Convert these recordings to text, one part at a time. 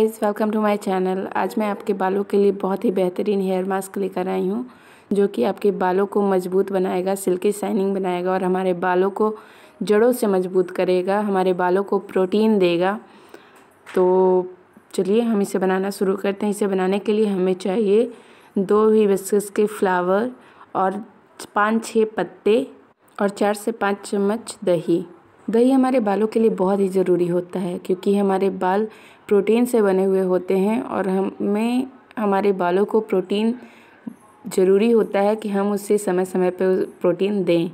guys welcome to my channel आज मैं आपके बालों के लिए बहुत ही बेहतरीन हेयर मास्क लेकर आई हूँ जो कि आपके बालों को मजबूत बनाएगा सिल्की शाइनिंग बनाएगा और हमारे बालों को जड़ों से मजबूत करेगा हमारे बालों को प्रोटीन देगा तो चलिए हम इसे बनाना शुरू करते हैं इसे बनाने के लिए हमें चाहिए दो हिबिस्कस के फ्लावर और पाँच छः पत्ते और चार से पाँच चम्मच दही दही हमारे बालों के लिए बहुत ही ज़रूरी होता है क्योंकि हमारे बाल प्रोटीन से बने हुए होते हैं और हमें हमारे बालों को प्रोटीन ज़रूरी होता है कि हम उसे समय समय पर प्रोटीन दें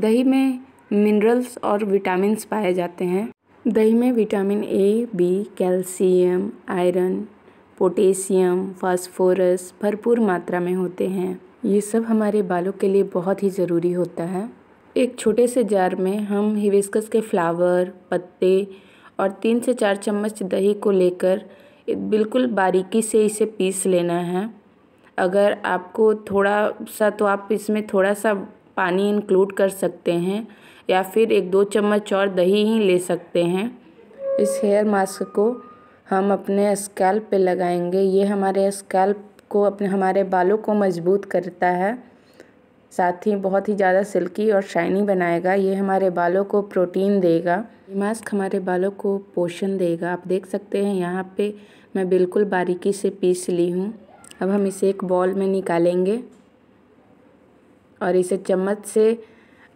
दही में मिनरल्स और विटामिन पाए जाते हैं दही में vitamin A B calcium iron potassium phosphorus भरपूर मात्रा में होते हैं ये सब हमारे बालों के लिए बहुत ही ज़रूरी होता है एक छोटे से जार में हम हिबिस्कस के फ्लावर पत्ते और तीन से चार चम्मच दही को लेकर बिल्कुल बारीकी से इसे पीस लेना है अगर आपको थोड़ा सा तो आप इसमें थोड़ा सा पानी इंक्लूड कर सकते हैं या फिर एक दो चम्मच और दही ही ले सकते हैं इस हेयर मास्क को हम अपने स्कैल्प पे लगाएंगे ये हमारे स्कैल्प को अपने हमारे बालों को मजबूत करता है साथ ही बहुत ही ज़्यादा सिल्की और शाइनी बनाएगा ये हमारे बालों को प्रोटीन देगा ये मास्क हमारे बालों को पोषण देगा आप देख सकते हैं यहाँ पे मैं बिल्कुल बारीकी से पीस ली हूँ अब हम इसे एक बॉल में निकालेंगे और इसे चम्मच से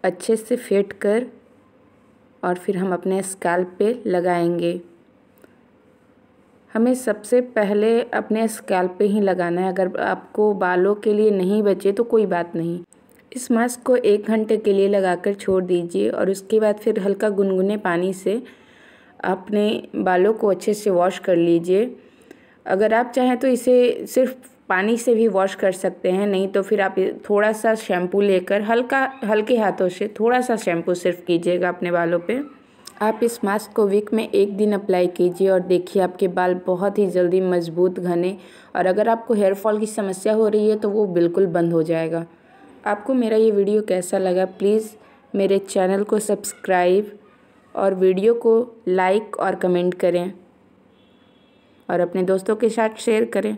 अच्छे से फेट कर और फिर हम अपने स्कैल्प पे लगाएंगे हमें सबसे पहले अपने स्कैल्प पे ही लगाना है अगर आपको बालों के लिए नहीं बचे तो कोई बात नहीं इस मास्क को एक घंटे के लिए लगाकर छोड़ दीजिए और उसके बाद फिर हल्का गुनगुने पानी से अपने बालों को अच्छे से वॉश कर लीजिए अगर आप चाहें तो इसे सिर्फ पानी से भी वॉश कर सकते हैं नहीं तो फिर आप थोड़ा सा शैम्पू लेकर हल्का हल्के हाथों से थोड़ा सा शैम्पू सिर्फ कीजिएगा अपने बालों पे आप इस मास्क को वीक में एक दिन अप्लाई कीजिए और देखिए आपके बाल बहुत ही जल्दी मजबूत घने और अगर आपको हेयर फॉल की समस्या हो रही है तो वो बिल्कुल बंद हो जाएगा आपको मेरा ये वीडियो कैसा लगा प्लीज़ मेरे चैनल को सब्सक्राइब और वीडियो को लाइक और कमेंट करें और अपने दोस्तों के साथ शेयर करें